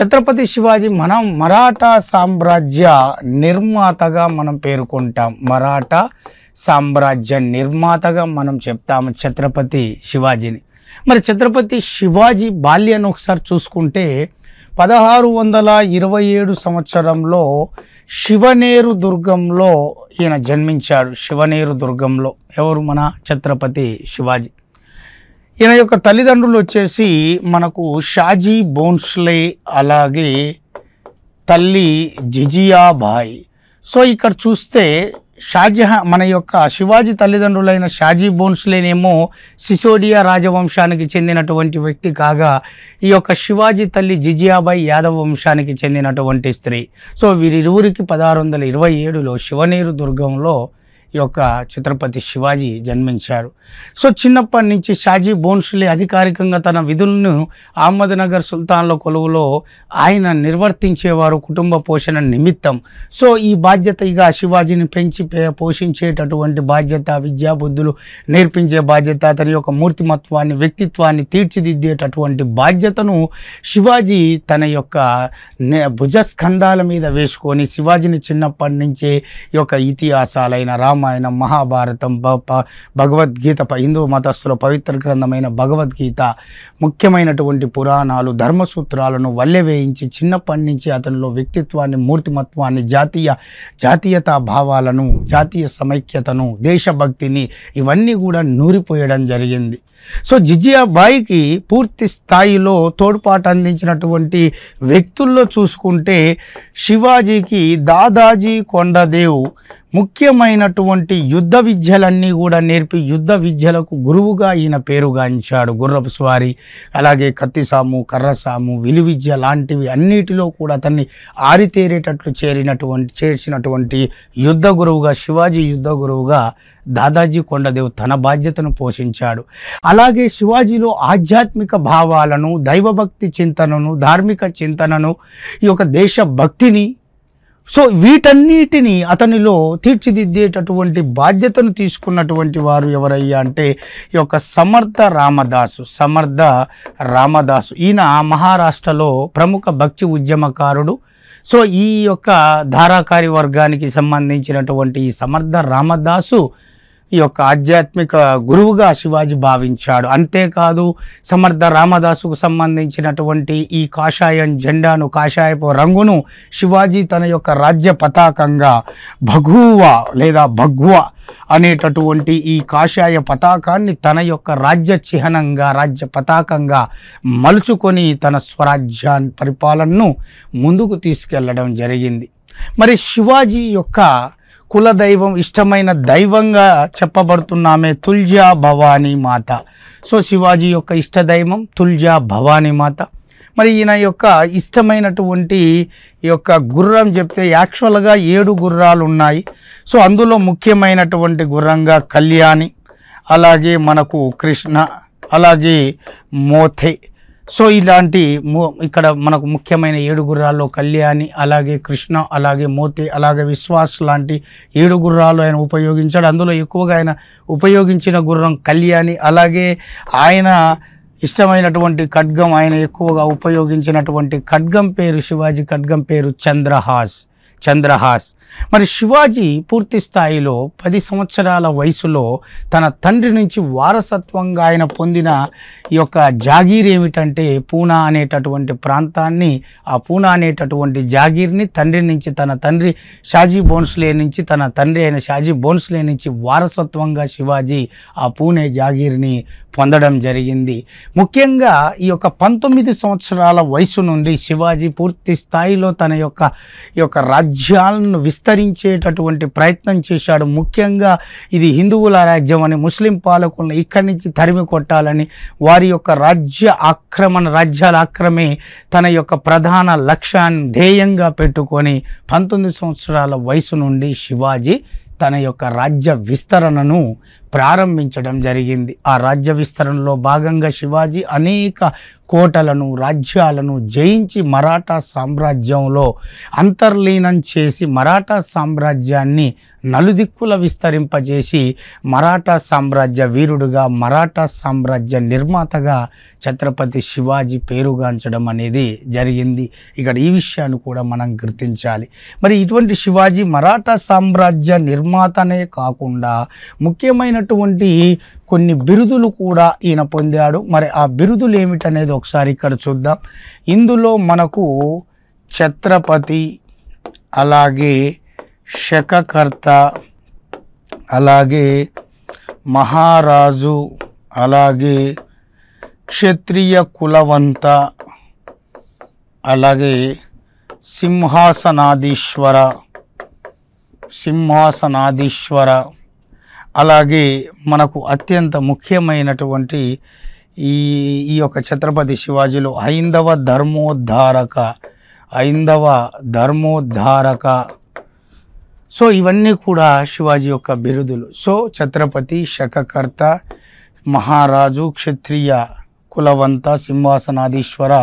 ఛత్రపతి శివాజీ మనం మరాఠా సామ్రాజ్య నిర్మాతగా మనం పేర్కొంటాం మరాఠా సామ్రాజ్య నిర్మాతగా మనం చెప్తాము ఛత్రపతి శివాజీని మరి ఛత్రపతి శివాజీ బాల్యాన్ని ఒకసారి చూసుకుంటే పదహారు వందల ఇరవై ఏడు సంవత్సరంలో శివనేరు దుర్గంలో ఈయన జన్మించాడు శివనేరు దుర్గంలో ఎవరు మన ఛత్రపతి శివాజీ ఈయన యొక్క తల్లిదండ్రులు వచ్చేసి మనకు షాజీ బోన్స్లే అలాగే తల్లి జిజియాబాయ్ సో ఇక్కడ చూస్తే షాజహా మన యొక్క శివాజీ తల్లిదండ్రులైన షాజీ బోన్స్లేనేమో సిసోడియా రాజవంశానికి చెందినటువంటి వ్యక్తి కాగా ఈ యొక్క శివాజీ తల్లి జిజియాబాయి యాదవ వంశానికి చెందినటువంటి స్త్రీ సో వీరిరువురికి పదహారు వందల ఇరవై ఏడులో శివనేరు దుర్గంలో ఈ యొక్క ఛత్రపతి శివాజీ జన్మించారు సో చిన్నప్పటి నుంచి షాజీ బోన్సులే అధికారికంగా తన విధులను అహ్మద్నగర్ సుల్తాన్ల కొలువులో ఆయన నిర్వర్తించేవారు కుటుంబ పోషణ నిమిత్తం సో ఈ బాధ్యత ఇక శివాజీని పెంచి పోషించేటటువంటి బాధ్యత విద్యాబుద్ధులు నేర్పించే బాధ్యత అతని యొక్క మూర్తిమత్వాన్ని వ్యక్తిత్వాన్ని తీర్చిదిద్దేటటువంటి బాధ్యతను శివాజీ తన యొక్క భుజస్కంధాల మీద వేసుకొని శివాజీని చిన్నప్పటి నుంచే యొక్క ఇతిహాసాలైన రామ రామాయణం మహాభారతం భగవద్గీత హిందూ మతస్థుల పవిత్ర గ్రంథమైన భగవద్గీత ముఖ్యమైనటువంటి పురాణాలు ధర్మసూత్రాలను వల్లెవేయించి చిన్నప్పటి నుంచి అతనిలో వ్యక్తిత్వాన్ని మూర్తిమత్వాన్ని జాతీయ జాతీయతా భావాలను జాతీయ సమైక్యతను దేశభక్తిని ఇవన్నీ కూడా నూరిపోయడం జరిగింది సో జిజియా బాయికి పూర్తి స్థాయిలో తోడ్పాటు అందించినటువంటి వ్యక్తుల్లో చూసుకుంటే శివాజీకి దాదాజీ కొండదేవ్ ముఖ్యమైనటువంటి యుద్ధ విద్యలన్నీ కూడా నేర్పి యుద్ధ విద్యలకు గురువుగా ఈయన పేరుగాంచాడు గుర్రపు స్వారీ అలాగే కత్తిసాము కర్రసాము విలువిద్య లాంటివి అన్నిటిలో కూడా అతన్ని ఆరితేరేటట్లు చేరినటువంటి చేర్చినటువంటి యుద్ధ గురువుగా శివాజీ యుద్ధ గురువుగా దాదాజీ కొండదేవ్ తన బాధ్యతను పోషించాడు అలాగే శివాజీలో ఆధ్యాత్మిక భావాలను దైవభక్తి చింతనను ధార్మిక చింతనను ఈ యొక్క దేశభక్తిని సో వీటన్నిటిని అతనిలో తీర్చిదిద్దేటటువంటి బాధ్యతను తీసుకున్నటువంటి వారు ఎవరయ్యా అంటే ఈ యొక్క సమర్థ రామదాసు సమర్థ రామదాసు ఈయన మహారాష్ట్రలో ప్రముఖ భక్తి ఉద్యమకారుడు సో ఈ యొక్క ధారాకారి వర్గానికి సంబంధించినటువంటి ఈ సమర్థ రామదాసు ఈ యొక్క ఆధ్యాత్మిక గురువుగా శివాజీ భావించాడు అంతేకాదు సమర్థ రామదాసుకు సంబంధించినటువంటి ఈ కాషాయం జెండాను కాషాయపు రంగును శివాజీ తన యొక్క రాజ్య పతాకంగా భగువా లేదా భగ్వ అనేటటువంటి ఈ కాషాయ పతాకాన్ని తన యొక్క రాజ్య చిహ్నంగా రాజ్య పతాకంగా మలుచుకొని తన స్వరాజ్యాన్ని పరిపాలనను ముందుకు తీసుకెళ్లడం జరిగింది మరి శివాజీ యొక్క కుల దైవం ఇష్టమైన దైవంగా చెప్పబడుతున్న ఆమె తుల్జా భవానీ మాత సో శివాజీ యొక్క ఇష్ట దైవం తుల్జా భవానీ మాత మరి ఈయన యొక్క ఇష్టమైనటువంటి ఈ యొక్క గుర్రం చెప్తే యాక్చువల్గా ఏడు గుర్రాలు ఉన్నాయి సో అందులో ముఖ్యమైనటువంటి గుర్రంగా కళ్యాణి అలాగే మనకు కృష్ణ అలాగే మోథే సో ఇలాంటి ఇక్కడ మనకు ముఖ్యమైన ఏడు గుర్రాల్లో కళ్యాణి అలాగే కృష్ణ అలాగే మోతి అలాగే విశ్వాస్ లాంటి ఏడు గుర్రాలు ఆయన ఉపయోగించాడు అందులో ఎక్కువగా ఆయన ఉపయోగించిన గుర్రం కళ్యాణి అలాగే ఆయన ఇష్టమైనటువంటి ఖడ్గం ఆయన ఎక్కువగా ఉపయోగించినటువంటి ఖడ్గం పేరు శివాజీ ఖడ్గం పేరు చంద్రహాస్ చంద్రహాస్ మరి శివాజీ పూర్తి స్థాయిలో పది సంవత్సరాల వయసులో తన తండ్రి నుంచి వారసత్వంగా ఆయన పొందిన ఈ యొక్క జాగీర్ ఏమిటంటే పూనా అనేటటువంటి ప్రాంతాన్ని ఆ పూనా అనేటటువంటి జాగీర్ని తండ్రి నుంచి తన తండ్రి షాజీ బోన్స్లే నుంచి తన తండ్రి అయిన షాజీ బోన్స్లే నుంచి వారసత్వంగా శివాజీ ఆ పూణే జాగీర్ని పొందడం జరిగింది ముఖ్యంగా ఈ యొక్క పంతొమ్మిది సంవత్సరాల వయసు నుండి శివాజీ పూర్తి స్థాయిలో తన యొక్క ఈ యొక్క రాజ్యాలను విస్తరించేటటువంటి ప్రయత్నం చేశాడు ముఖ్యంగా ఇది హిందువుల రాజ్యం అని ముస్లిం పాలకులను ఇక్కడి నుంచి తరిమి కొట్టాలని వారి యొక్క రాజ్య ఆక్రమణ రాజ్యాల ఆక్రమే తన యొక్క ప్రధాన లక్ష్యాన్ని ధ్యేయంగా పెట్టుకొని పంతొమ్మిది సంవత్సరాల వయసు నుండి శివాజీ తన యొక్క రాజ్య విస్తరణను ప్రారంభించడం జరిగింది ఆ రాజ్య విస్తరణలో భాగంగా శివాజీ అనేక కోటలను రాజ్యాలను జయించి మరాఠా సామ్రాజ్యంలో అంతర్లీనం చేసి మరాఠా సామ్రాజ్యాన్ని నలుదిక్కుల విస్తరింపజేసి మరాఠా సామ్రాజ్య వీరుడుగా మరాఠా సామ్రాజ్య నిర్మాతగా ఛత్రపతి శివాజీ పేరుగాంచడం అనేది జరిగింది ఇక్కడ ఈ విషయాన్ని కూడా మనం గుర్తించాలి మరి ఇటువంటి శివాజీ మరాఠా సామ్రాజ్య నిర్మాతనే కాకుండా ముఖ్యమైన రకమైనటువంటి కొన్ని బిరుదులు కూడా ఈయన పొందాడు మరి ఆ బిరుదులు ఏమిటనేది ఒకసారి ఇక్కడ చూద్దాం ఇందులో మనకు ఛత్రపతి అలాగే శకకర్త అలాగే మహారాజు అలాగే క్షత్రియ కులవంత అలాగే సింహాసనాధీశ్వర సింహాసనాధీశ్వర అలాగే మనకు అత్యంత ముఖ్యమైనటువంటి ఈ ఈ యొక్క ఛత్రపతి శివాజీలో ఐందవ ధర్మోద్ధారక ఐందవ ధర్మోద్ధారక సో ఇవన్నీ కూడా శివాజీ యొక్క బిరుదులు సో ఛత్రపతి శకకర్త మహారాజు క్షత్రియ కులవంత సింహాసనాధీశ్వర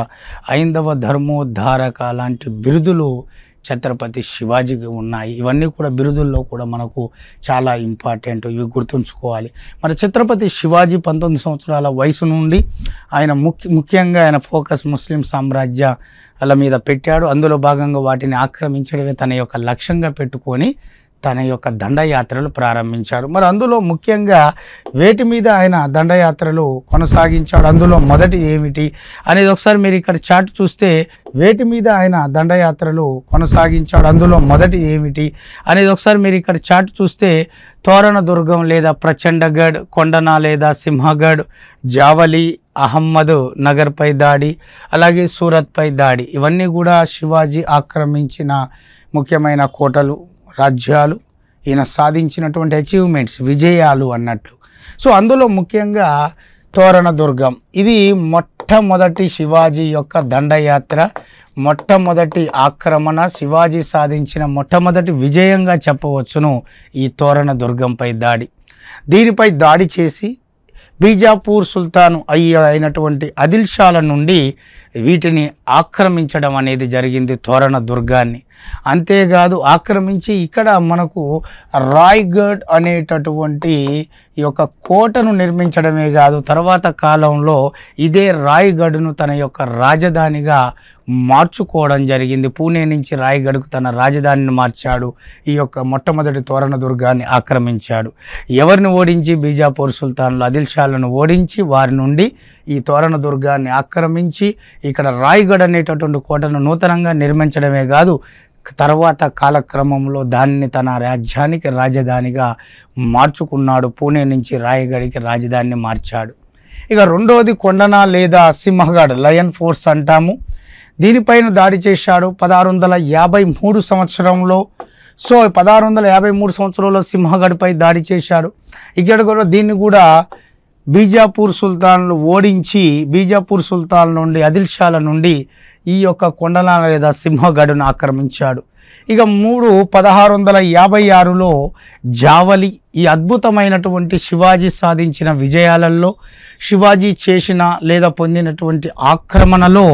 ఐందవ ధర్మోద్ధారక లాంటి బిరుదులు ఛత్రపతి శివాజీకి ఉన్నాయి ఇవన్నీ కూడా బిరుదుల్లో కూడా మనకు చాలా ఇంపార్టెంట్ ఇవి గుర్తుంచుకోవాలి మరి ఛత్రపతి శివాజీ పంతొమ్మిది సంవత్సరాల వయసు నుండి ఆయన ముఖ్య ముఖ్యంగా ఆయన ఫోకస్ ముస్లిం సామ్రాజ్యాల మీద పెట్టాడు అందులో భాగంగా వాటిని ఆక్రమించడమే తన యొక్క లక్ష్యంగా పెట్టుకొని తన యొక్క దండయాత్రలు ప్రారంభించారు మరి అందులో ముఖ్యంగా వేటి మీద ఆయన దండయాత్రలు కొనసాగించాడు అందులో మొదటి ఏమిటి అనేది ఒకసారి మీరు ఇక్కడ చాట్ చూస్తే వేటి మీద ఆయన దండయాత్రలు కొనసాగించాడు అందులో మొదటి ఏమిటి అనేది ఒకసారి మీరు ఇక్కడ చాట్ చూస్తే తోరణ దుర్గం లేదా ప్రచండగఢ్ కొండన లేదా సింహగఢ్ జావలి అహమ్మద్ నగర్పై దాడి అలాగే సూరత్పై దాడి ఇవన్నీ కూడా శివాజీ ఆక్రమించిన ముఖ్యమైన కోటలు రాజ్యాలు ఈయన సాధించినటువంటి అచీవ్మెంట్స్ విజయాలు అన్నట్లు సో అందులో ముఖ్యంగా తోరణ దుర్గం ఇది మొట్టమొదటి శివాజీ యొక్క దండయాత్ర మొట్టమొదటి ఆక్రమణ శివాజీ సాధించిన మొట్టమొదటి విజయంగా చెప్పవచ్చును ఈ తోరణ దుర్గంపై దాడి దీనిపై దాడి చేసి బీజాపూర్ సుల్తాను అయ్యి అయినటువంటి అదిల్షాల నుండి వీటిని ఆక్రమించడం అనేది జరిగింది తోరణ దుర్గాన్ని అంతేకాదు ఆక్రమించి ఇక్కడ మనకు రాయ్గఢ్ అనేటటువంటి ఈ యొక్క కోటను నిర్మించడమే కాదు తర్వాత కాలంలో ఇదే రాయ్గఢ్ను తన యొక్క రాజధానిగా మార్చుకోవడం జరిగింది పూణే నుంచి రాయ్గఢ్కు తన రాజధానిని మార్చాడు ఈ యొక్క మొట్టమొదటి తోరణ దుర్గాన్ని ఆక్రమించాడు ఎవరిని ఓడించి బీజాపూర్ సుల్తాన్లు అదిల్ షాలను ఓడించి వారి నుండి ఈ తోరణ దుర్గాన్ని ఆక్రమించి ఇక్కడ రాయగఢ్ అనేటటువంటి కోటను నూతనంగా నిర్మించడమే కాదు తర్వాత కాలక్రమంలో దాన్ని తన రాజ్యానికి రాజధానిగా మార్చుకున్నాడు పూణే నుంచి రాయగడికి రాజధానిని మార్చాడు ఇక రెండవది కొండన లేదా సింహగఢ్ లయన్ ఫోర్స్ అంటాము దీనిపైన దాడి చేశాడు పదహారు వందల యాభై మూడు సంవత్సరంలో సో పదహారు వందల యాభై మూడు సంవత్సరంలో సింహగఢ్పై దాడి చేశాడు ఇక్కడ కూడా దీన్ని కూడా బీజాపూర్ సుల్తాన్లు ఓడించి బీజాపూర్ సుల్తాన్ నుండి అదిల్షాల నుండి ఈ యొక్క కొండల లేదా సింహగడును ఆక్రమించాడు ఇక మూడు పదహారు వందల యాభై ఆరులో జావలి ఈ అద్భుతమైనటువంటి శివాజీ సాధించిన విజయాలలో శివాజీ చేసిన లేదా పొందినటువంటి ఆక్రమణలో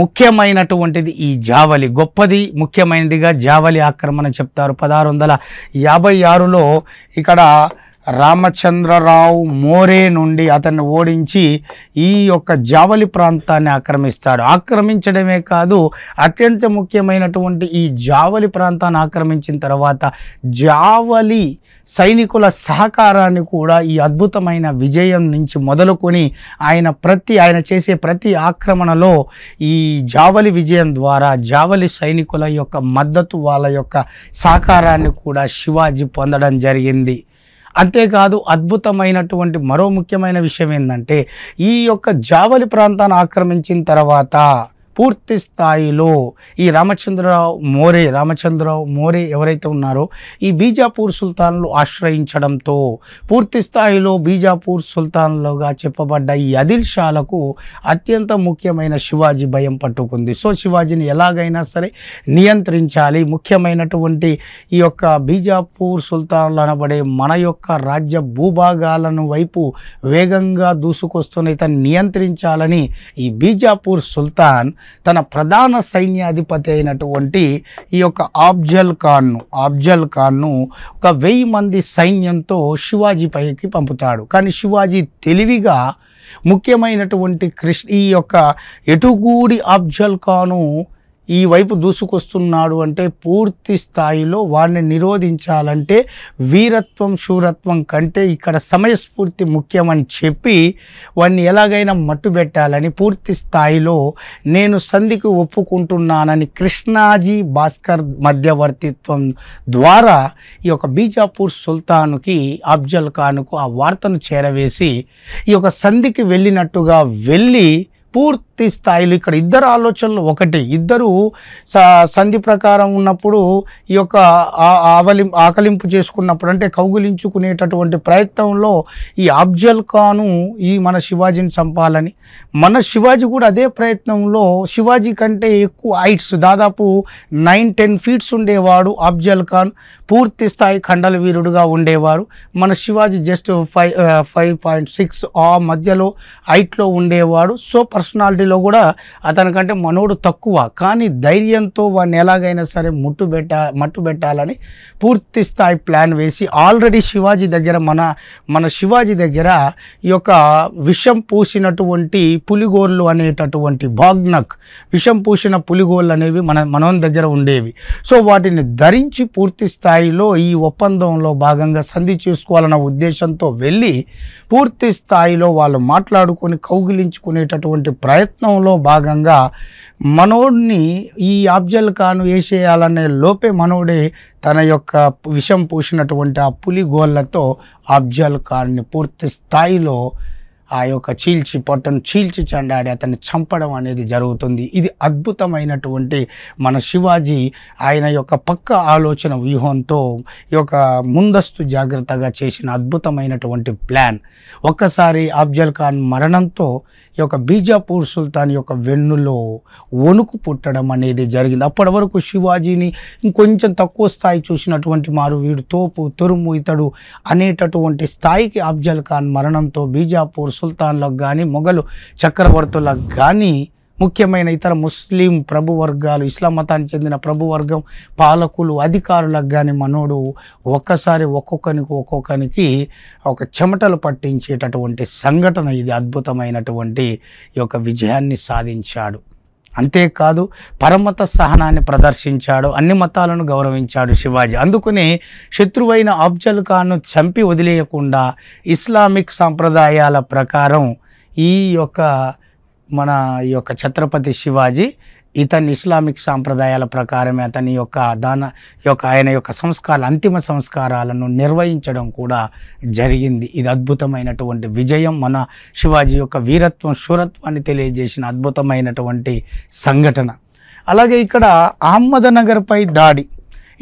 ముఖ్యమైనటువంటిది ఈ జావలి గొప్పది ముఖ్యమైనదిగా జావలి ఆక్రమణ చెప్తారు పదహారు వందల యాభై ఆరులో ఇక్కడ రామచంద్రరావు మోరే నుండి అతన్ని ఓడించి ఈ యొక్క జావలి ప్రాంతాన్ని ఆక్రమిస్తాడు ఆక్రమించడమే కాదు అత్యంత ముఖ్యమైనటువంటి ఈ జావలి ప్రాంతాన్ని ఆక్రమించిన తర్వాత జావలి సైనికుల సహకారాన్ని కూడా ఈ అద్భుతమైన విజయం నుంచి మొదలుకొని ఆయన ప్రతి ఆయన చేసే ప్రతి ఆక్రమణలో ఈ జావలి విజయం ద్వారా జావలి సైనికుల యొక్క మద్దతు వాళ్ళ యొక్క సహకారాన్ని కూడా శివాజీ పొందడం జరిగింది అంతేకాదు అద్భుతమైనటువంటి మరో ముఖ్యమైన విషయం ఏంటంటే ఈ యొక్క జావలి ప్రాంతాన్ని ఆక్రమించిన తర్వాత పూర్తి స్థాయిలో ఈ రామచంద్రరావు మోరే రామచంద్రరావు మోరే ఎవరైతే ఉన్నారో ఈ బీజాపూర్ సుల్తాన్లు ఆశ్రయించడంతో పూర్తి స్థాయిలో బీజాపూర్ సుల్తాన్లుగా చెప్పబడ్డ ఈ అదిల్ షాలకు అత్యంత ముఖ్యమైన శివాజీ భయం పట్టుకుంది సో శివాజీని ఎలాగైనా సరే నియంత్రించాలి ముఖ్యమైనటువంటి ఈ యొక్క బీజాపూర్ సుల్తాన్లు అనబడే మన యొక్క రాజ్య భూభాగాలను వైపు వేగంగా దూసుకొస్తున్న ఇతను నియంత్రించాలని ఈ బీజాపూర్ సుల్తాన్ తన ప్రధాన సైన్యాధిపతి అయినటువంటి ఈ యొక్క ఆబ్జల్ ఖాన్ను ఆబ్జల్ ఖాన్ను ఒక వెయ్యి మంది సైన్యంతో శివాజీ పైకి పంపుతాడు కానీ శివాజీ తెలివిగా ముఖ్యమైనటువంటి కృష్ణ ఈ యొక్క ఎటుగూడి అఫ్జల్ ఖాను ఈ వైపు దూసుకొస్తున్నాడు అంటే పూర్తి స్థాయిలో వాడిని నిరోధించాలంటే వీరత్వం శూరత్వం కంటే ఇక్కడ సమయస్ఫూర్తి ముఖ్యమని చెప్పి వాడిని ఎలాగైనా మట్టుబెట్టాలని పూర్తి స్థాయిలో నేను సంధికి ఒప్పుకుంటున్నానని కృష్ణాజీ భాస్కర్ మధ్యవర్తిత్వం ద్వారా ఈ యొక్క బీజాపూర్ సుల్తాన్కి అఫ్జల్ ఖాన్కు ఆ వార్తను చేరవేసి ఈ యొక్క సంధికి వెళ్ళినట్టుగా వెళ్ళి పూర్తి స్థాయిలో ఇక్కడ ఇద్దరు ఆలోచనలు ఒకటి ఇద్దరు సంధి ప్రకారం ఉన్నప్పుడు ఈ యొక్క ఆవలి ఆకలింపు చేసుకున్నప్పుడు అంటే కౌగులించుకునేటటువంటి ప్రయత్నంలో ఈ అబ్జల్ ఖాను ఈ మన శివాజీని చంపాలని మన శివాజీ కూడా అదే ప్రయత్నంలో శివాజీ కంటే ఎక్కువ హైట్స్ దాదాపు నైన్ టెన్ ఫీట్స్ ఉండేవాడు అబ్జల్ ఖాన్ పూర్తి స్థాయి ఖండల వీరుడుగా ఉండేవారు మన Shivaji just five five point six ఆ మధ్యలో హైట్లో ఉండేవాడు సో పర్సనాలిటీలో కూడా అతనికంటే మనోడు తక్కువ కానీ ధైర్యంతో వాడిని ఎలాగైనా సరే ముట్టు పెట్టా మట్టు పెట్టాలని పూర్తి స్థాయి ప్లాన్ వేసి ఆల్రెడీ శివాజీ దగ్గర మన మన శివాజీ దగ్గర ఈ యొక్క విషం పూసినటువంటి పులిగోళ్ళు అనేటటువంటి బాగ్నక్ విషం పూసిన పులిగోళ్ళు అనేవి మన మనం దగ్గర ఉండేవి సో వాటిని ధరించి పూర్తి స్థాయిలో ఈ ఒప్పందంలో భాగంగా సంధి చేసుకోవాలన్న ఉద్దేశంతో వెళ్ళి పూర్తి స్థాయిలో వాళ్ళు మాట్లాడుకొని కౌగిలించుకునేటటువంటి ప్రయత్నంలో భాగంగా మనోడిని ఈ ఆబ్జల్ కాను వేసేయాలనే లోపే మనోడే తన యొక్క విషం పూసినటువంటి ఆ పులి గోళ్లతో ఆబ్జల్ ఖాన్ని పూర్తి స్థాయిలో ఆ యొక్క చీల్చి పొట్టను చీల్చి చండాడి అతన్ని చంపడం అనేది జరుగుతుంది ఇది అద్భుతమైనటువంటి మన శివాజీ ఆయన యొక్క పక్క ఆలోచన వ్యూహంతో ఈ యొక్క ముందస్తు జాగ్రత్తగా చేసిన అద్భుతమైనటువంటి ప్లాన్ ఒక్కసారి అఫ్జల్ ఖాన్ మరణంతో ఈ యొక్క బీజాపూర్ సుల్తాన్ యొక్క వెన్నులో వణుకు పుట్టడం అనేది జరిగింది అప్పటి వరకు శివాజీని ఇంకొంచెం తక్కువ స్థాయి చూసినటువంటి మారు వీడు తోపు తొరుము ఇతడు అనేటటువంటి స్థాయికి అఫ్జల్ ఖాన్ మరణంతో బీజాపూర్ సుల్తాన్లకు కానీ మొఘలు చక్రవర్తులకు కానీ ముఖ్యమైన ఇతర ముస్లిం ప్రభు వర్గాలు ఇస్లాం మతానికి చెందిన ప్రభు వర్గం పాలకులు అధికారులకు కానీ మనోడు ఒక్కసారి ఒక్కొక్కరికి ఒక్కొక్కరికి ఒక చెమటలు పట్టించేటటువంటి సంఘటన ఇది అద్భుతమైనటువంటి ఈ యొక్క విజయాన్ని సాధించాడు అంతేకాదు పరమత సహనాన్ని ప్రదర్శించాడు అన్ని మతాలను గౌరవించాడు శివాజీ అందుకనే శత్రువైన అఫ్జల్ ఖాన్ను చంపి వదిలేయకుండా ఇస్లామిక్ సాంప్రదాయాల ప్రకారం ఈ యొక్క మన ఈ యొక్క ఛత్రపతి శివాజీ ఇతని ఇస్లామిక్ సాంప్రదాయాల ప్రకారమే అతని యొక్క దాన యొక్క ఆయన యొక్క సంస్కార అంతిమ సంస్కారాలను నిర్వహించడం కూడా జరిగింది ఇది అద్భుతమైనటువంటి విజయం మన శివాజీ యొక్క వీరత్వం శూరత్వాన్ని తెలియజేసిన అద్భుతమైనటువంటి సంఘటన అలాగే ఇక్కడ నగర్పై దాడి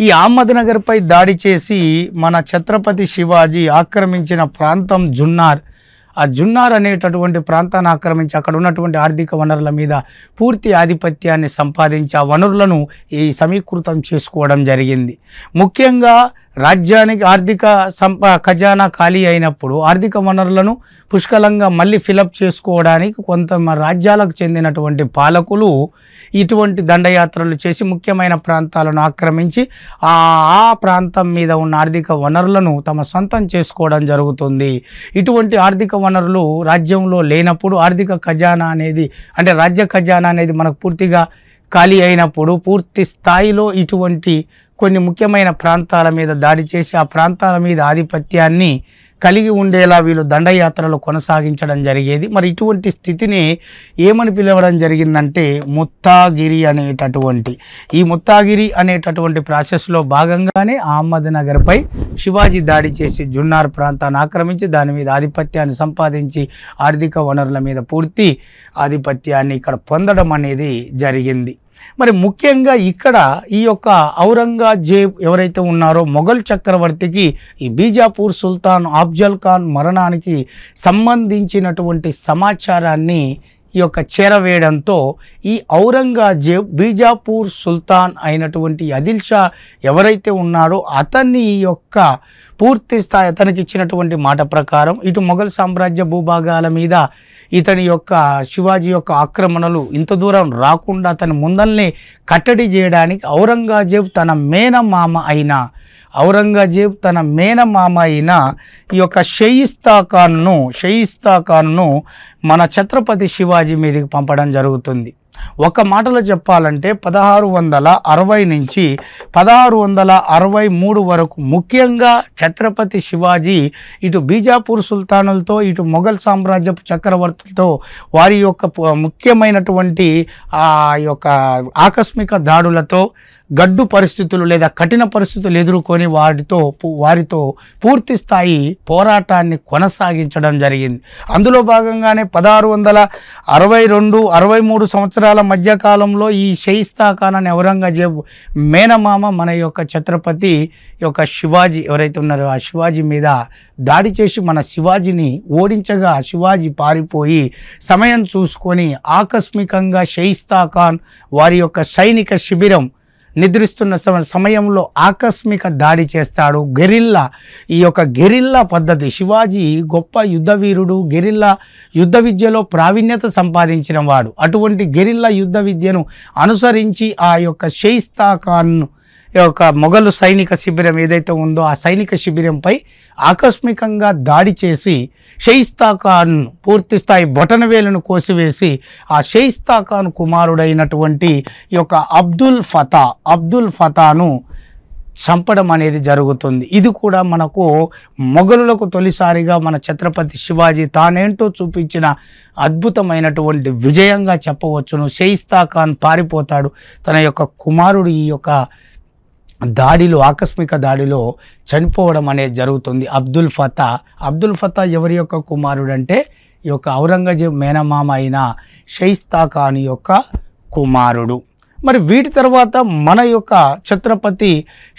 ఈ అహ్మద్నగర్పై దాడి చేసి మన ఛత్రపతి శివాజీ ఆక్రమించిన ప్రాంతం జున్నార్ ఆ జున్నార్ అనేటటువంటి ప్రాంతాన్ని ఆక్రమించి అక్కడ ఉన్నటువంటి ఆర్థిక వనరుల మీద పూర్తి ఆధిపత్యాన్ని సంపాదించి ఆ వనరులను ఈ సమీకృతం చేసుకోవడం జరిగింది ముఖ్యంగా రాజ్యానికి ఆర్థిక సంప ఖజానా ఖాళీ అయినప్పుడు ఆర్థిక వనరులను పుష్కలంగా మళ్ళీ ఫిలప్ చేసుకోవడానికి కొంత రాజ్యాలకు చెందినటువంటి పాలకులు ఇటువంటి దండయాత్రలు చేసి ముఖ్యమైన ప్రాంతాలను ఆక్రమించి ఆ ప్రాంతం మీద ఉన్న ఆర్థిక వనరులను తమ సొంతం చేసుకోవడం జరుగుతుంది ఇటువంటి ఆర్థిక వనరులు రాజ్యంలో లేనప్పుడు ఆర్థిక ఖజానా అనేది అంటే రాజ్య ఖజానా అనేది మనకు పూర్తిగా ఖాళీ అయినప్పుడు పూర్తి స్థాయిలో ఇటువంటి కొన్ని ముఖ్యమైన ప్రాంతాల మీద దాడి చేసి ఆ ప్రాంతాల మీద ఆధిపత్యాన్ని కలిగి ఉండేలా వీళ్ళు దండయాత్రలు కొనసాగించడం జరిగేది మరి ఇటువంటి స్థితిని ఏమని పిలవడం జరిగిందంటే ముత్తాగిరి అనేటటువంటి ఈ ముత్తాగిరి అనేటటువంటి ప్రాసెస్లో భాగంగానే అహ్మద్ నగర్పై శివాజీ దాడి చేసి జున్నార్ ప్రాంతాన్ని ఆక్రమించి దాని మీద ఆధిపత్యాన్ని సంపాదించి ఆర్థిక వనరుల మీద పూర్తి ఆధిపత్యాన్ని ఇక్కడ పొందడం అనేది జరిగింది మరి ముఖ్యంగా ఇక్కడ ఈ యొక్క ఔరంగజేబ్ ఎవరైతే ఉన్నారో మొఘల్ చక్రవర్తికి ఈ బీజాపూర్ సుల్తాన్ ఆఫ్జల్ ఖాన్ మరణానికి సంబంధించినటువంటి సమాచారాన్ని ఈ యొక్క చేరవేయడంతో ఈ ఔరంగజేబ్ బీజాపూర్ సుల్తాన్ అయినటువంటి అదిల్ షా ఎవరైతే ఉన్నారో అతన్ని ఈ యొక్క పూర్తి స్థాయి అతనికి ఇచ్చినటువంటి మాట ప్రకారం ఇటు మొఘల్ సామ్రాజ్య భూభాగాల మీద ఇతని యొక్క శివాజీ యొక్క ఆక్రమణలు ఇంత దూరం రాకుండా తన ముందల్ని కట్టడి చేయడానికి ఔరంగజేబ్ తన మేనమామ అయిన ఔరంగజేబ్ తన మేనమామ అయిన ఈ యొక్క షయిస్తా ఖాన్ను షయిస్తా ఖాన్ను మన ఛత్రపతి శివాజీ మీదకి పంపడం జరుగుతుంది ఒక మాటలో చెప్పాలంటే పదహారు వందల అరవై నుంచి పదహారు వందల అరవై మూడు వరకు ముఖ్యంగా ఛత్రపతి శివాజీ ఇటు బీజాపూర్ సుల్తానులతో ఇటు మొఘల్ సామ్రాజ్యపు చక్రవర్తులతో వారి యొక్క ముఖ్యమైనటువంటి ఆ యొక్క ఆకస్మిక దాడులతో గడ్డు పరిస్థితులు లేదా కఠిన పరిస్థితులు ఎదుర్కొని వారితో వారితో పూర్తి స్థాయి పోరాటాన్ని కొనసాగించడం జరిగింది అందులో భాగంగానే పదహారు వందల అరవై రెండు అరవై మూడు సంవత్సరాల మధ్యకాలంలో ఈ షయిస్తా ఖాన్ ఔరంగజేబ్ మేనమామ మన యొక్క ఛత్రపతి యొక్క శివాజీ ఎవరైతే ఉన్నారో ఆ శివాజీ మీద దాడి చేసి మన శివాజీని ఓడించగా శివాజీ పారిపోయి సమయం చూసుకొని ఆకస్మికంగా షయిస్తా ఖాన్ వారి యొక్క సైనిక శిబిరం నిద్రిస్తున్న సమయంలో ఆకస్మిక దాడి చేస్తాడు గెరిల్లా ఈ యొక్క గెరిల్లా పద్ధతి శివాజీ గొప్ప యుద్ధ వీరుడు గెరిల్లా యుద్ధ విద్యలో ప్రావీణ్యత సంపాదించిన వాడు అటువంటి గెరిల్లా యుద్ధ విద్యను అనుసరించి ఆ యొక్క షెయిస్తా యొక్క మొఘలు సైనిక శిబిరం ఏదైతే ఉందో ఆ సైనిక శిబిరంపై ఆకస్మికంగా దాడి చేసి షెయిస్తా పూర్తి స్థాయి బొటనవేలను కోసివేసి ఆ షెయిస్తా ఖాన్ కుమారుడైనటువంటి ఈ యొక్క అబ్దుల్ ఫతా అబ్దుల్ ఫతాను చంపడం అనేది జరుగుతుంది ఇది కూడా మనకు మొఘలులకు తొలిసారిగా మన ఛత్రపతి శివాజీ తానేంటో చూపించిన అద్భుతమైనటువంటి విజయంగా చెప్పవచ్చును షెయిస్తా ఖాన్ పారిపోతాడు తన యొక్క కుమారుడు ఈ యొక్క దాడిలో ఆకస్మిక దాడిలో చనిపోవడం అనేది జరుగుతుంది అబ్దుల్ ఫతా అబ్దుల్ ఫతా ఎవరి యొక్క కుమారుడు అంటే ఈ యొక్క ఔరంగజేబ్ మేనమామ అయిన షైస్తా ఖాన్ యొక్క కుమారుడు మరి వీటి తర్వాత మన యొక్క ఛత్రపతి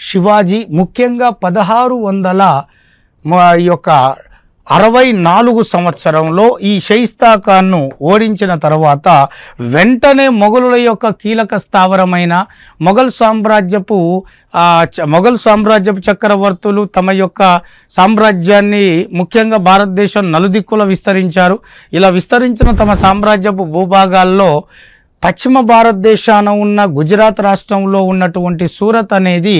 శివాజీ ముఖ్యంగా పదహారు వందల ఈ యొక్క అరవై నాలుగు సంవత్సరంలో ఈ షైస్తా ఓడించిన తర్వాత వెంటనే మొఘలుల యొక్క కీలక స్థావరమైన మొఘల్ సామ్రాజ్యపు మొఘల్ సామ్రాజ్యపు చక్రవర్తులు తమ యొక్క సామ్రాజ్యాన్ని ముఖ్యంగా భారతదేశం నలుదిక్కుల విస్తరించారు ఇలా విస్తరించిన తమ సామ్రాజ్యపు భూభాగాల్లో పశ్చిమ భారతదేశాన ఉన్న గుజరాత్ రాష్ట్రంలో ఉన్నటువంటి సూరత్ అనేది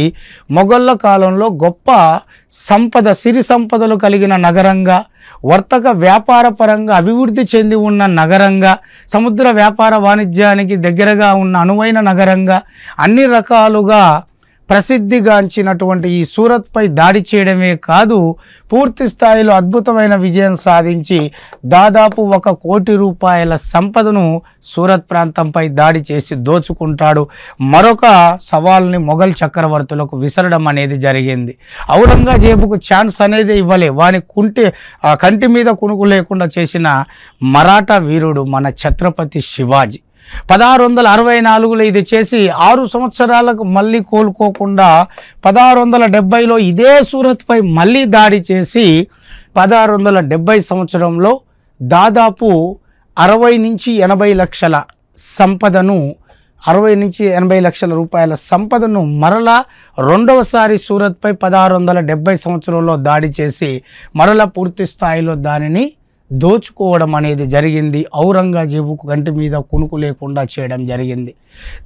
మొఘళ్ళ కాలంలో గొప్ప సంపద సిరి సంపదలు కలిగిన నగరంగా వర్తక వ్యాపార పరంగా అభివృద్ధి చెంది ఉన్న నగరంగా సముద్ర వ్యాపార వాణిజ్యానికి దగ్గరగా ఉన్న అనువైన నగరంగా అన్ని రకాలుగా ప్రసిద్ధిగాంచినటువంటి ఈ సూరత్పై దాడి చేయడమే కాదు పూర్తి స్థాయిలో అద్భుతమైన విజయం సాధించి దాదాపు ఒక కోటి రూపాయల సంపదను సూరత్ ప్రాంతంపై దాడి చేసి దోచుకుంటాడు మరొక సవాల్ని మొఘల్ చక్రవర్తులకు విసరడం అనేది జరిగింది ఔరంగజేబుకు ఛాన్స్ అనేది ఇవ్వలే వాని కుంటి కంటి మీద కునుకు లేకుండా చేసిన మరాఠా వీరుడు మన ఛత్రపతి శివాజీ పదహారు వందల అరవై నాలుగులో ఇది చేసి ఆరు సంవత్సరాలకు మళ్ళీ కోలుకోకుండా పదహారు వందల డెబ్బైలో ఇదే సూరత్పై మళ్ళీ దాడి చేసి పదహారు వందల డెబ్బై సంవత్సరంలో దాదాపు అరవై నుంచి ఎనభై లక్షల సంపదను అరవై నుంచి ఎనభై లక్షల రూపాయల సంపదను మరలా రెండవసారి సూరత్పై పదహారు వందల డెబ్బై సంవత్సరంలో దాడి చేసి మరల పూర్తి స్థాయిలో దానిని దోచుకోవడం అనేది జరిగింది ఔరంగజేబుకు కంటి మీద కునుకు లేకుండా చేయడం జరిగింది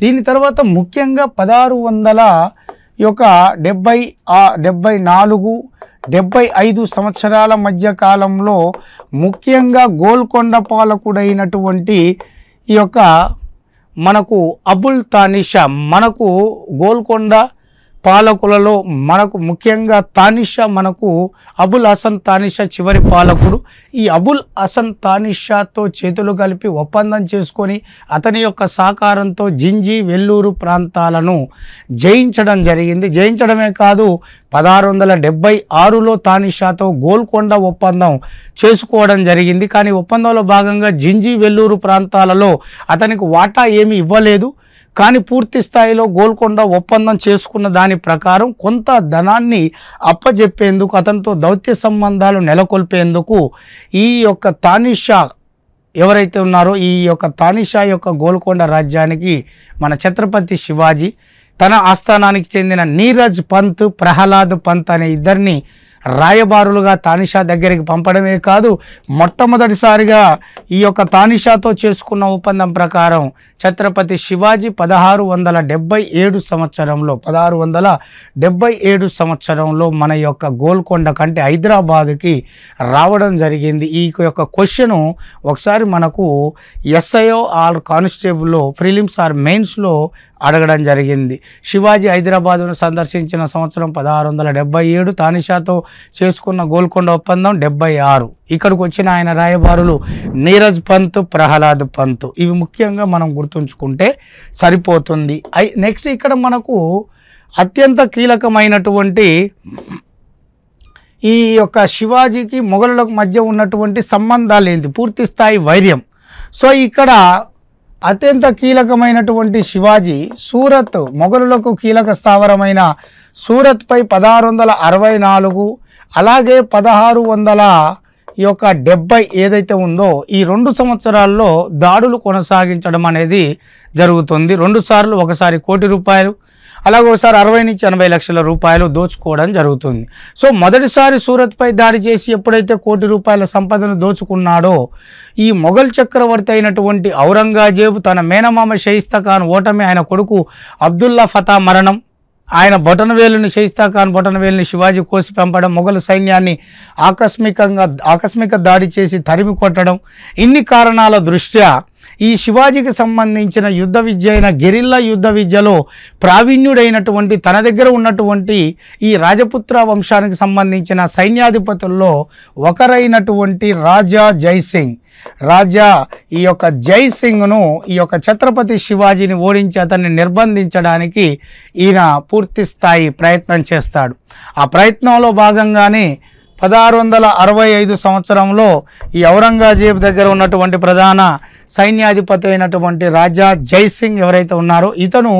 దీని తర్వాత ముఖ్యంగా పదహారు వందల యొక్క డెబ్బై డెబ్బై నాలుగు డెబ్బై ఐదు సంవత్సరాల మధ్య కాలంలో ముఖ్యంగా గోల్కొండ పాలకుడైనటువంటి ఈ యొక్క మనకు అబుల్ తానిషా మనకు గోల్కొండ పాలకులలో మనకు ముఖ్యంగా తానిషా మనకు అబుల్ హసన్ తానిషా చివరి పాలకుడు ఈ అబుల్ హసన్ తానిషాతో చేతులు కలిపి ఒప్పందం చేసుకొని అతని యొక్క సహకారంతో జింజి వెల్లూరు ప్రాంతాలను జయించడం జరిగింది జయించడమే కాదు పదహారు వందల డెబ్బై ఆరులో తానిషాతో గోల్కొండ ఒప్పందం చేసుకోవడం జరిగింది కానీ ఒప్పందంలో భాగంగా జింజి వెల్లూరు ప్రాంతాలలో అతనికి వాటా ఏమి ఇవ్వలేదు కానీ పూర్తి స్థాయిలో గోల్కొండ ఒప్పందం చేసుకున్న దాని ప్రకారం కొంత ధనాన్ని అప్పజెప్పేందుకు అతనితో దౌత్య సంబంధాలు నెలకొల్పేందుకు ఈ యొక్క తానిషా ఎవరైతే ఉన్నారో ఈ యొక్క తానిషా యొక్క గోల్కొండ రాజ్యానికి మన ఛత్రపతి శివాజీ తన ఆస్థానానికి చెందిన నీరజ్ పంత్ ప్రహ్లాద్ పంత్ అనే ఇద్దరిని రాయబారులుగా తానిషా దగ్గరికి పంపడమే కాదు మొట్టమొదటిసారిగా ఈ యొక్క తానిషాతో చేసుకున్న ఒప్పందం ప్రకారం ఛత్రపతి శివాజీ పదహారు వందల డెబ్బై ఏడు సంవత్సరంలో పదహారు వందల డెబ్బై ఏడు సంవత్సరంలో మన యొక్క గోల్కొండ కంటే హైదరాబాద్కి రావడం జరిగింది ఈ యొక్క క్వశ్చను ఒకసారి మనకు ఎస్ఐఓ ఆర్ కానిస్టేబుల్లో ప్రిలిమ్స్ ఆర్ మెయిన్స్లో అడగడం జరిగింది శివాజీ హైదరాబాదును సందర్శించిన సంవత్సరం పదహారు వందల డెబ్బై ఏడు తానిషాతో చేసుకున్న గోల్కొండ ఒప్పందం డెబ్బై ఆరు ఇక్కడికి వచ్చిన ఆయన రాయబారులు నీరజ్ పంత్ ప్రహ్లాద్ పంత్ ఇవి ముఖ్యంగా మనం గుర్తుంచుకుంటే సరిపోతుంది అయి నెక్స్ట్ ఇక్కడ మనకు అత్యంత కీలకమైనటువంటి ఈ యొక్క శివాజీకి మొఘలులకు మధ్య ఉన్నటువంటి సంబంధాలు ఏంటి పూర్తి స్థాయి వైర్యం సో ఇక్కడ అత్యంత కీలకమైనటువంటి శివాజీ సూరత్ మొఘలులకు కీలక స్థావరమైన సూరత్పై పదహారు వందల అరవై నాలుగు అలాగే పదహారు వందల ఈ యొక్క డెబ్బై ఏదైతే ఉందో ఈ రెండు సంవత్సరాల్లో దాడులు కొనసాగించడం అనేది జరుగుతుంది రెండుసార్లు ఒకసారి కోటి రూపాయలు అలాగే ఒకసారి అరవై నుంచి ఎనభై లక్షల రూపాయలు దోచుకోవడం జరుగుతుంది సో మొదటిసారి సూరత్పై దాడి చేసి ఎప్పుడైతే కోటి రూపాయల సంపదను దోచుకున్నాడో ఈ మొఘల్ చక్రవర్తి అయినటువంటి ఔరంగజేబు తన మేనమామ షయిస్తా ఓటమి ఆయన కొడుకు అబ్దుల్లా ఫతా మరణం ఆయన బొటనవేలుని షయిస్తా బొటనవేలుని శివాజీ కోసి పంపడం మొఘల సైన్యాన్ని ఆకస్మికంగా ఆకస్మిక దాడి చేసి తరిమి కొట్టడం ఇన్ని కారణాల దృష్ట్యా ఈ శివాజీకి సంబంధించిన యుద్ధ విద్య అయిన గెరిల్లా యుద్ధ విద్యలో ప్రావీణ్యుడైనటువంటి తన దగ్గర ఉన్నటువంటి ఈ రాజపుత్ర వంశానికి సంబంధించిన సైన్యాధిపతుల్లో ఒకరైనటువంటి రాజా జైసింగ్ రాజా ఈ యొక్క జై సింగ్ను ఈ యొక్క ఛత్రపతి శివాజీని ఓడించి అతన్ని నిర్బంధించడానికి ఈయన పూర్తి స్థాయి ప్రయత్నం చేస్తాడు ఆ ప్రయత్నంలో భాగంగానే పదహారు వందల అరవై ఐదు సంవత్సరంలో ఈ ఔరంగజేబ్ దగ్గర ఉన్నటువంటి ప్రధాన సైన్యాధిపతి అయినటువంటి రాజా జైసింగ్ ఎవరైతే ఉన్నారో ఇతను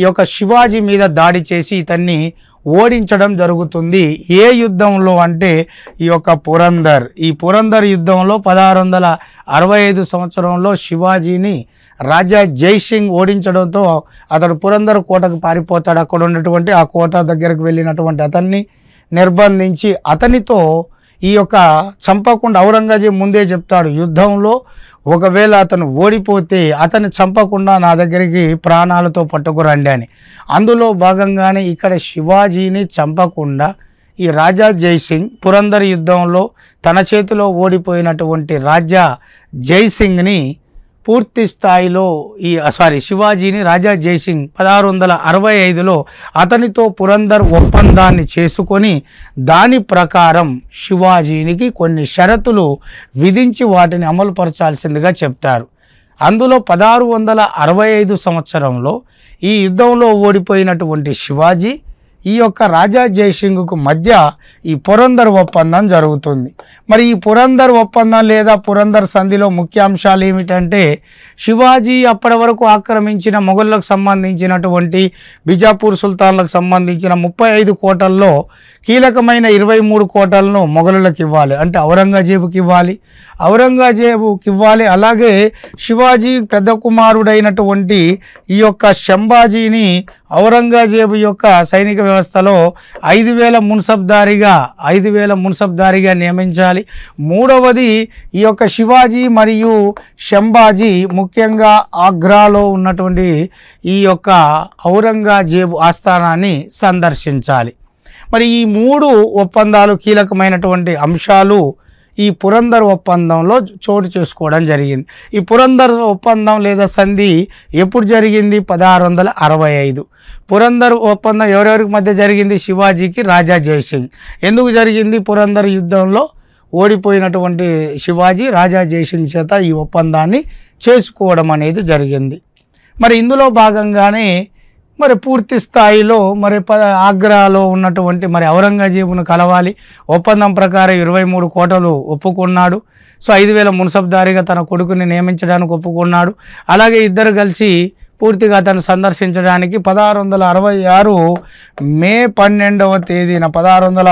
ఈ యొక్క శివాజీ మీద దాడి చేసి ఇతన్ని ఓడించడం జరుగుతుంది ఏ యుద్ధంలో అంటే ఈ యొక్క పురందర్ ఈ పురందర్ యుద్ధంలో పదహారు వందల అరవై ఐదు సంవత్సరంలో శివాజీని రాజా జైసింగ్ ఓడించడంతో అతడు పురందర్ కోటకు పారిపోతాడు అక్కడ ఉన్నటువంటి ఆ కోట దగ్గరకు వెళ్ళినటువంటి అతన్ని నిర్బంధించి అతనితో ఈ యొక్క చంపకుండా ఔరంగజేబు ముందే చెప్తాడు యుద్ధంలో ఒకవేళ అతను ఓడిపోతే అతను చంపకుండా నా దగ్గరికి ప్రాణాలతో పట్టుకురండి అని అందులో భాగంగానే ఇక్కడ శివాజీని చంపకుండా ఈ రాజా జైసింగ్ పురందరి యుద్ధంలో తన చేతిలో ఓడిపోయినటువంటి రాజా జైసింగ్ని పూర్తి స్థాయిలో ఈ సారీ శివాజీని రాజా జయసింగ్ పదహారు వందల అరవై ఐదులో అతనితో పురందర్ ఒప్పందాన్ని చేసుకొని దాని ప్రకారం శివాజీనికి కొన్ని షరతులు విధించి వాటిని అమలుపరచాల్సిందిగా చెప్తారు అందులో పదహారు వందల అరవై ఐదు సంవత్సరంలో ఈ యుద్ధంలో ఓడిపోయినటువంటి శివాజీ ఈ యొక్క రాజా జయసింగ్కు మధ్య ఈ పురందర్ ఒప్పందం జరుగుతుంది మరి ఈ పురందర్ ఒప్పందం లేదా పురందర్ సంధిలో ముఖ్య అంశాలు ఏమిటంటే శివాజీ అప్పటి వరకు ఆక్రమించిన మొఘళ్ళకు సంబంధించినటువంటి బిజాపూర్ సుల్తాన్లకు సంబంధించిన ముప్పై ఐదు కోటల్లో కీలకమైన ఇరవై మూడు కోటలను మొఘలులకు ఇవ్వాలి అంటే ఔరంగజేబుకి ఇవ్వాలి ఔరంగజేబుకి ఇవ్వాలి అలాగే శివాజీ పెద్ద కుమారుడైనటువంటి ఈ యొక్క శంభాజీని ఔరంగజేబు యొక్క సైనిక వ్యవస్థలో ఐదు వేల మున్సబ్దారిగా ఐదు వేల మున్సబ్దారిగా నియమించాలి మూడవది ఈ యొక్క శివాజీ మరియు శంభాజీ ముఖ్యంగా ఆగ్రాలో ఉన్నటువంటి ఈ యొక్క ఔరంగజేబు ఆస్థానాన్ని సందర్శించాలి మరి ఈ మూడు ఒప్పందాలు కీలకమైనటువంటి అంశాలు ఈ పురందర్ ఒప్పందంలో చోటు చేసుకోవడం జరిగింది ఈ పురందర్ ఒప్పందం లేదా సంధి ఎప్పుడు జరిగింది పదహారు వందల అరవై ఐదు పురందర్ ఒప్పందం ఎవరెవరికి మధ్య జరిగింది శివాజీకి రాజా జయసింగ్ ఎందుకు జరిగింది పురందర్ యుద్ధంలో ఓడిపోయినటువంటి శివాజీ రాజా జయసింగ్ చేత ఈ ఒప్పందాన్ని చేసుకోవడం అనేది జరిగింది మరి ఇందులో భాగంగానే మరి పూర్తి స్థాయిలో మరి ఆగ్రాలో ఉన్నటువంటి మరి ఔరంగజేబును కలవాలి ఒప్పందం ప్రకారం ఇరవై మూడు కోటలు ఒప్పుకున్నాడు సో ఐదు వేల మున్సబ్దారిగా తన కొడుకుని నియమించడానికి ఒప్పుకున్నాడు అలాగే ఇద్దరు కలిసి పూర్తిగా అతను సందర్శించడానికి పదహారు వందల అరవై ఆరు మే పన్నెండవ తేదీన పదహారు వందల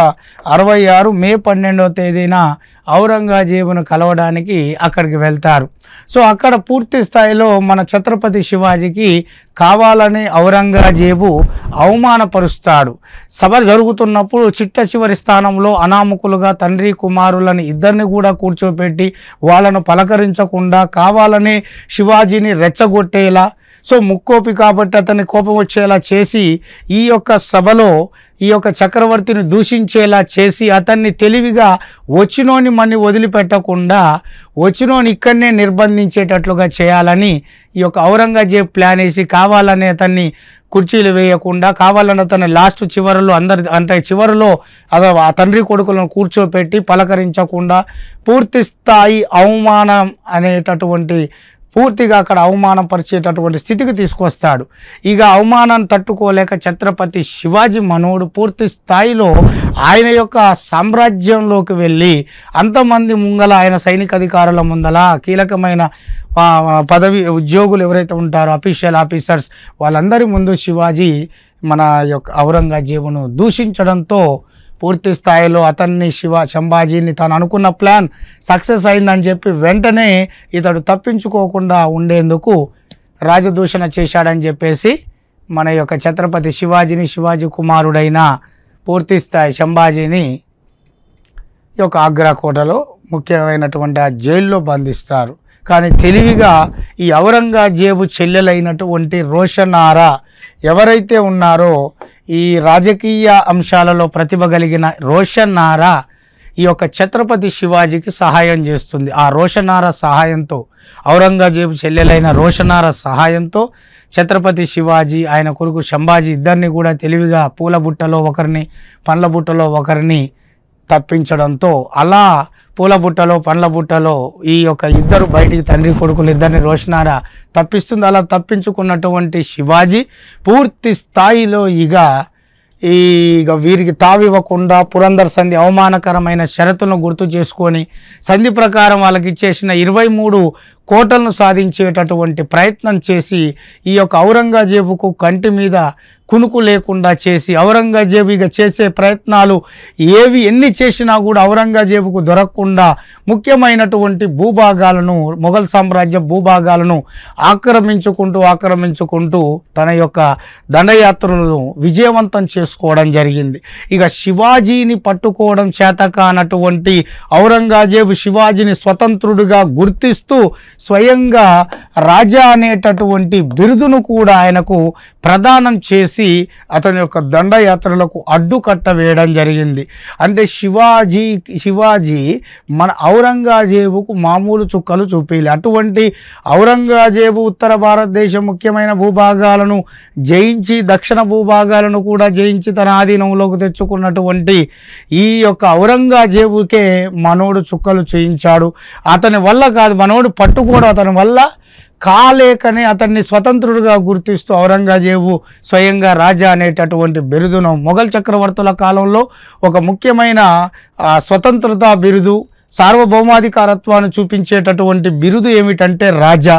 అరవై ఆరు మే పన్నెండవ తేదీన ఔరంగజేబును కలవడానికి అక్కడికి వెళ్తారు సో అక్కడ పూర్తి స్థాయిలో మన ఛత్రపతి శివాజీకి కావాలని ఔరంగజేబు అవమానపరుస్తాడు సభ జరుగుతున్నప్పుడు చిట్ట చివరి స్థానంలో అనామకులుగా తండ్రి కుమారులను ఇద్దరిని కూడా కూర్చోపెట్టి వాళ్ళను పలకరించకుండా కావాలని శివాజీని రెచ్చగొట్టేలా సో ముక్కోపి కాబట్టి అతన్ని కోపం వచ్చేలా చేసి ఈ యొక్క సభలో ఈ యొక్క చక్రవర్తిని దూషించేలా చేసి అతన్ని తెలివిగా వచ్చినోని మన్ని వదిలిపెట్టకుండా వచ్చినోని ఇక్కడనే నిర్బంధించేటట్లుగా చేయాలని ఈ యొక్క ఔరంగజేబ్ ప్లాన్ వేసి కావాలనే అతన్ని కుర్చీలు వేయకుండా కావాలని అతను లాస్ట్ చివరిలో అందరి అంటే చివరిలో అదో ఆ తండ్రి కొడుకులను కూర్చోపెట్టి పలకరించకుండా పూర్తి స్థాయి అవమానం అనేటటువంటి పూర్తిగా అక్కడ పరిచేటటువంటి స్థితికి తీసుకొస్తాడు ఇక అవమానాన్ని తట్టుకోలేక ఛత్రపతి శివాజీ మనోడు పూర్తి స్థాయిలో ఆయన యొక్క సామ్రాజ్యంలోకి వెళ్ళి అంతమంది ముంగల ఆయన సైనిక అధికారుల ముందల కీలకమైన పదవి ఉద్యోగులు ఎవరైతే ఉంటారో అఫీషియల్ ఆఫీసర్స్ వాళ్ళందరి ముందు శివాజీ మన యొక్క ఔరంగజేబును దూషించడంతో పూర్తి స్థాయిలో అతన్ని శివ శంభాజీని తాను అనుకున్న ప్లాన్ సక్సెస్ అయిందని చెప్పి వెంటనే ఇతడు తప్పించుకోకుండా ఉండేందుకు రాజదూషణ చేశాడని చెప్పేసి మన యొక్క ఛత్రపతి శివాజీని శివాజీ కుమారుడైన పూర్తి స్థాయి శంభాజీని యొక్క ఆగ్రా కోటలో ముఖ్యమైనటువంటి ఆ జైల్లో బంధిస్తారు కానీ తెలివిగా ఈ ఔరంగజేబు చెల్లెలైనటువంటి రోషనారా ఎవరైతే ఉన్నారో ఈ రాజకీయ అంశాలలో ప్రతిభ కలిగిన రోషనారా ఈ యొక్క ఛత్రపతి శివాజీకి సహాయం చేస్తుంది ఆ రోషనార సహాయంతో ఔరంగజేబు చెల్లెలైన రోషనార సహాయంతో ఛత్రపతి శివాజీ ఆయన కొడుకు శంభాజీ ఇద్దరిని కూడా తెలివిగా పూల బుట్టలో ఒకరిని పండ్ల బుట్టలో ఒకరిని తప్పించడంతో అలా పూల బుట్టలో పండ్ల బుట్టలో ఈ యొక్క ఇద్దరు బయటికి తండ్రి కొడుకులు ఇద్దరిని రోషనారా తప్పిస్తుంది అలా తప్పించుకున్నటువంటి శివాజీ పూర్తి స్థాయిలో ఇక ఇక వీరికి తావివ్వకుండా పురంధర్ సంధి అవమానకరమైన షరతులను గుర్తు చేసుకొని సంధి ప్రకారం వాళ్ళకి ఇచ్చేసిన ఇరవై మూడు కోటలను సాధించేటటువంటి ప్రయత్నం చేసి ఈ యొక్క ఔరంగజేబుకు కంటి మీద కునుకు లేకుండా చేసి ఔరంగజేబు ఇక చేసే ప్రయత్నాలు ఏవి ఎన్ని చేసినా కూడా ఔరంగజేబుకు దొరకకుండా ముఖ్యమైనటువంటి భూభాగాలను మొఘల్ సామ్రాజ్య భూభాగాలను ఆక్రమించుకుంటూ ఆక్రమించుకుంటూ తన యొక్క దండయాత్రలను విజయవంతం చేసుకోవడం జరిగింది ఇక శివాజీని పట్టుకోవడం చేత కానటువంటి ఔరంగజేబు శివాజీని స్వతంత్రుడిగా గుర్తిస్తూ స్వయంగా రాజా అనేటటువంటి బిరుదును కూడా ఆయనకు ప్రదానం చేసి చేసి అతని యొక్క దండయాత్రలకు అడ్డుకట్ట వేయడం జరిగింది అంటే శివాజీ శివాజీ మన ఔరంగజేబుకు మామూలు చుక్కలు చూపించాలి అటువంటి ఔరంగజేబు ఉత్తర భారతదేశం ముఖ్యమైన భూభాగాలను జయించి దక్షిణ భూభాగాలను కూడా జయించి తన ఆధీనంలోకి తెచ్చుకున్నటువంటి ఈ యొక్క ఔరంగజేబుకే మనోడు చుక్కలు చేయించాడు అతని వల్ల కాదు మనోడు పట్టుకోవడం అతని వల్ల కాలేకనే అతన్ని స్వతంత్రుడుగా గుర్తిస్తూ ఔరంగజేబు స్వయంగా రాజా అనేటటువంటి బిరుదును మొఘల్ చక్రవర్తుల కాలంలో ఒక ముఖ్యమైన స్వతంత్రత బిరుదు సార్వభౌమాధికారత్వాన్ని చూపించేటటువంటి బిరుదు ఏమిటంటే రాజా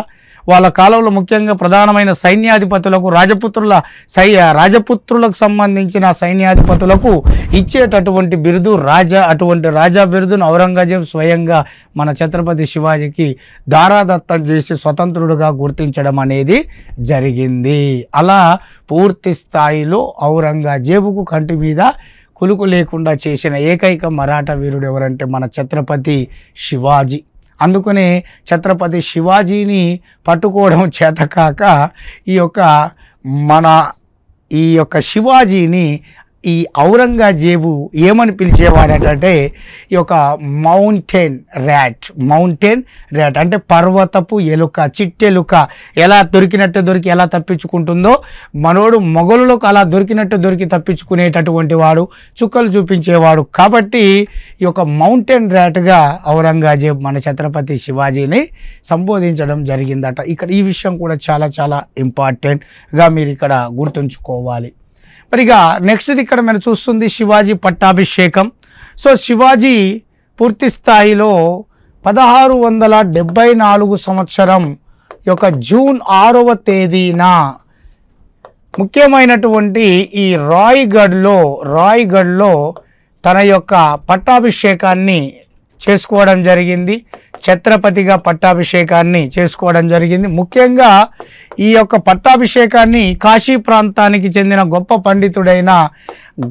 వాళ్ళ కాలంలో ముఖ్యంగా ప్రధానమైన సైన్యాధిపతులకు రాజపుత్రుల సై రాజపుత్రులకు సంబంధించిన సైన్యాధిపతులకు ఇచ్చేటటువంటి బిరుదు రాజా అటువంటి రాజా బిరుదును ఔరంగజేబ్ స్వయంగా మన ఛత్రపతి శివాజీకి దారాదత్తం చేసి స్వతంత్రుడుగా గుర్తించడం అనేది జరిగింది అలా పూర్తి స్థాయిలో ఔరంగజేబుకు కంటి మీద కులుకు లేకుండా చేసిన ఏకైక మరాఠా వీరుడు ఎవరంటే మన ఛత్రపతి శివాజీ అందుకనే ఛత్రపతి శివాజీని పట్టుకోవడం చేతకాక ఈ యొక్క మన ఈ యొక్క శివాజీని ఈ ఔరంగజేబు ఏమని పిలిచేవాడంటే ఈ యొక్క మౌంటైన్ ర్యాట్ మౌంటైన్ ర్యాట్ అంటే పర్వతపు ఎలుక చిట్టెలుక ఎలా దొరికినట్టు దొరికి ఎలా తప్పించుకుంటుందో మనోడు మొగలులకు అలా దొరికినట్టు దొరికి తప్పించుకునేటటువంటి వాడు చుక్కలు చూపించేవాడు కాబట్టి ఈ యొక్క మౌంటైన్ ర్యాట్గా ఔరంగజేబు మన ఛత్రపతి శివాజీని సంబోధించడం జరిగిందట ఇక్కడ ఈ విషయం కూడా చాలా చాలా ఇంపార్టెంట్గా మీరు ఇక్కడ గుర్తుంచుకోవాలి మరి ఇక నెక్స్ట్ది ఇక్కడ మనం చూస్తుంది శివాజీ పట్టాభిషేకం సో శివాజీ పూర్తి స్థాయిలో పదహారు వందల డెబ్బై నాలుగు సంవత్సరం యొక్క జూన్ ఆరవ తేదీన ముఖ్యమైనటువంటి ఈ రాయ్గఢ్లో రాయ్గఢ్లో తన యొక్క పట్టాభిషేకాన్ని చేసుకోవడం జరిగింది ఛత్రపతిగా పట్టాభిషేకాన్ని చేసుకోవడం జరిగింది ముఖ్యంగా ఈ యొక్క పట్టాభిషేకాన్ని కాశీ ప్రాంతానికి చెందిన గొప్ప పండితుడైన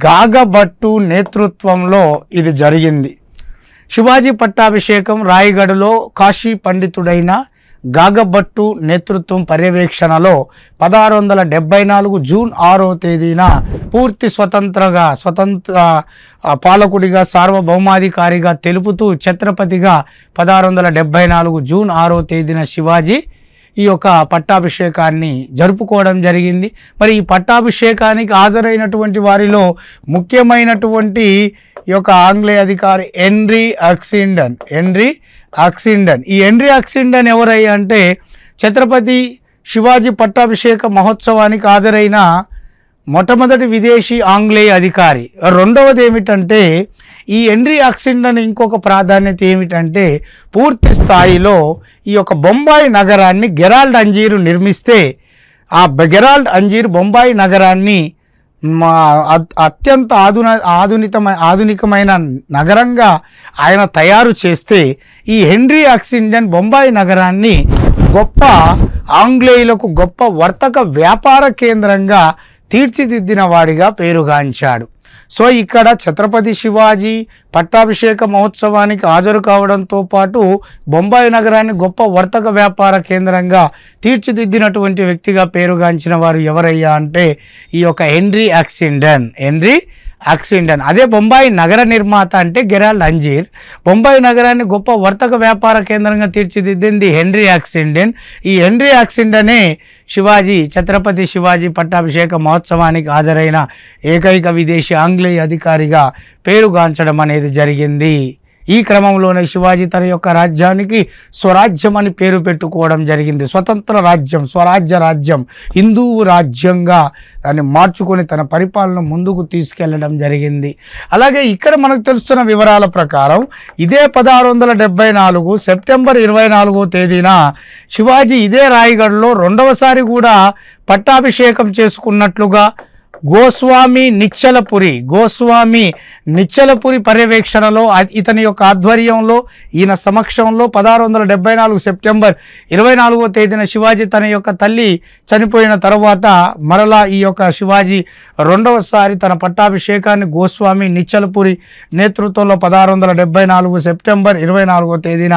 గాగభట్టు నేతృత్వంలో ఇది జరిగింది శివాజీ పట్టాభిషేకం రాయగఢలో కాశీ పండితుడైన గాగబట్టు నేతృత్వం పర్యవేక్షణలో పదహారు వందల డెబ్బై నాలుగు జూన్ ఆరో తేదీన పూర్తి స్వతంత్రగా స్వతంత్ర పాలకుడిగా సార్వభౌమాధికారిగా తెలుపుతూ ఛత్రపతిగా పదహారు వందల డెబ్బై నాలుగు జూన్ ఆరో తేదీన శివాజీ ఈ యొక్క పట్టాభిషేకాన్ని జరుపుకోవడం జరిగింది మరి ఈ పట్టాభిషేకానికి హాజరైనటువంటి వారిలో ముఖ్యమైనటువంటి ఈ యొక్క ఆంగ్లేయ అధికారి హెన్రీ అక్సిండన్ హెన్రీ ఆక్సిండన్ ఈ హెన్రీ ఆక్సిండన్ ఎవరై అంటే ఛత్రపతి శివాజీ పట్టాభిషేక మహోత్సవానికి హాజరైన మొట్టమొదటి విదేశీ ఆంగ్లేయ అధికారి రెండవది ఏమిటంటే ఈ హెన్రీ ఆక్సిండన్ ఇంకొక ప్రాధాన్యత ఏమిటంటే పూర్తి స్థాయిలో ఈ యొక్క బొంబాయి నగరాన్ని గెరాల్డ్ అంజీరు నిర్మిస్తే ఆ గెరాల్డ్ అంజీర్ బొంబాయి నగరాన్ని మా అత్యంత ఆధున ఆధునితమైన ఆధునికమైన నగరంగా ఆయన తయారు చేస్తే ఈ హెన్రీ ఆక్సిడెంట్ బొంబాయి నగరాన్ని గొప్ప ఆంగ్లేయులకు గొప్ప వర్తక వ్యాపార కేంద్రంగా తీర్చిదిద్దిన వాడిగా పేరుగాంచాడు సో ఇక్కడ ఛత్రపతి శివాజీ పట్టాభిషేక మహోత్సవానికి హాజరు కావడంతో పాటు బొంబాయి నగరాన్ని గొప్ప వర్తక వ్యాపార కేంద్రంగా తీర్చిదిద్దినటువంటి వ్యక్తిగా పేరుగాంచిన వారు ఎవరయ్యా అంటే ఈ యొక్క హెన్రీ యాక్సిండన్ హెన్రీ ఆక్సిడెంట్ అదే బొంబాయి నగర నిర్మాత అంటే గెరా అంజీర్ బొంబాయి నగరాన్ని గొప్ప వర్తక వ్యాపార కేంద్రంగా తీర్చిదిద్దింది హెన్రీ యాక్సిడెంట్ ఈ హెన్రీ అనే శివాజీ ఛత్రపతి శివాజీ పట్టాభిషేక మహోత్సవానికి హాజరైన ఏకైక విదేశీ ఆంగ్లేయ అధికారిగా పేరుగాంచడం అనేది జరిగింది ఈ క్రమంలోనే శివాజీ తన యొక్క రాజ్యానికి స్వరాజ్యం అని పేరు పెట్టుకోవడం జరిగింది స్వతంత్ర రాజ్యం స్వరాజ్య రాజ్యం హిందూ రాజ్యంగా దాన్ని మార్చుకొని తన పరిపాలన ముందుకు తీసుకెళ్లడం జరిగింది అలాగే ఇక్కడ మనకు తెలుస్తున్న వివరాల ప్రకారం ఇదే పదహారు వందల నాలుగు సెప్టెంబర్ ఇరవై నాలుగో తేదీన శివాజీ ఇదే రాయగఢ్లో రెండవసారి కూడా పట్టాభిషేకం చేసుకున్నట్లుగా గోస్వామి నిచ్చలపురి గోస్వామి నిచ్చలపురి పర్యవేక్షణలో ఇతని యొక్క ఆధ్వర్యంలో ఈయన సమక్షంలో పదహారు వందల డెబ్బై నాలుగు సెప్టెంబర్ ఇరవై నాలుగో తేదీన శివాజీ తన యొక్క తల్లి చనిపోయిన తర్వాత మరలా ఈ యొక్క శివాజీ రెండవసారి తన పట్టాభిషేకాన్ని గోస్వామి నిచ్చలపురి నేతృత్వంలో పదహారు వందల నాలుగు సెప్టెంబర్ ఇరవై నాలుగో తేదీన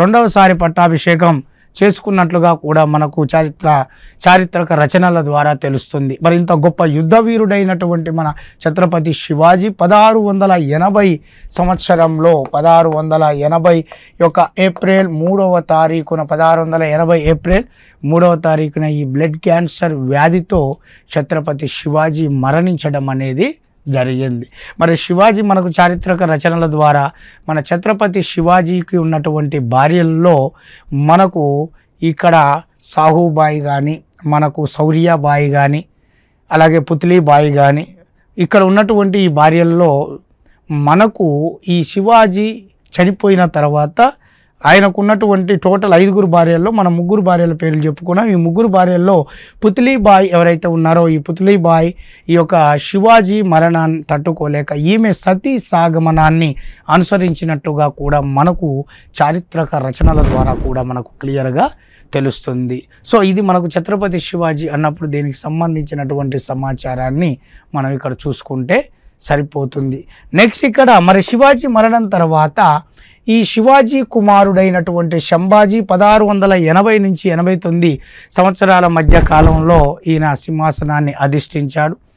రెండవసారి పట్టాభిషేకం చేసుకున్నట్లుగా కూడా మనకు చారిత్ర చారిత్రక రచనల ద్వారా తెలుస్తుంది మరి ఇంత గొప్ప యుద్ధవీరుడైనటువంటి మన ఛత్రపతి శివాజీ పదహారు వందల ఎనభై సంవత్సరంలో పదహారు వందల ఎనభై యొక్క ఏప్రిల్ మూడవ తారీఖున పదహారు వందల ఎనభై ఏప్రిల్ మూడవ తారీఖున ఈ బ్లడ్ క్యాన్సర్ వ్యాధితో ఛత్రపతి శివాజీ మరణించడం అనేది జరిగింది మరి శివాజీ మనకు చారిత్రక రచనల ద్వారా మన ఛత్రపతి శివాజీకి ఉన్నటువంటి భార్యల్లో మనకు ఇక్కడ సాహుబాయి కానీ మనకు సౌర్యాబాయి కానీ అలాగే పుత్లీబాయి కానీ ఇక్కడ ఉన్నటువంటి ఈ భార్యల్లో మనకు ఈ శివాజీ చనిపోయిన తర్వాత ఆయనకున్నటువంటి టోటల్ ఐదుగురు భార్యల్లో మన ముగ్గురు భార్యల పేర్లు చెప్పుకున్నాం ఈ ముగ్గురు భార్యల్లో పుత్లీబాయ్ ఎవరైతే ఉన్నారో ఈ పుత్లీబాయ్ ఈ యొక్క శివాజీ మరణాన్ని తట్టుకోలేక ఈమె సతీ సాగమనాన్ని అనుసరించినట్టుగా కూడా మనకు చారిత్రక రచనల ద్వారా కూడా మనకు క్లియర్గా తెలుస్తుంది సో ఇది మనకు ఛత్రపతి శివాజీ అన్నప్పుడు దీనికి సంబంధించినటువంటి సమాచారాన్ని మనం ఇక్కడ చూసుకుంటే సరిపోతుంది నెక్స్ట్ ఇక్కడ మరి శివాజీ మరణం తర్వాత ఈ శివాజీ కుమారుడైనటువంటి శంభాజీ పదహారు వందల ఎనభై నుంచి ఎనభై తొమ్మిది సంవత్సరాల మధ్య కాలంలో ఈయన సింహాసనాన్ని అధిష్ఠించాడు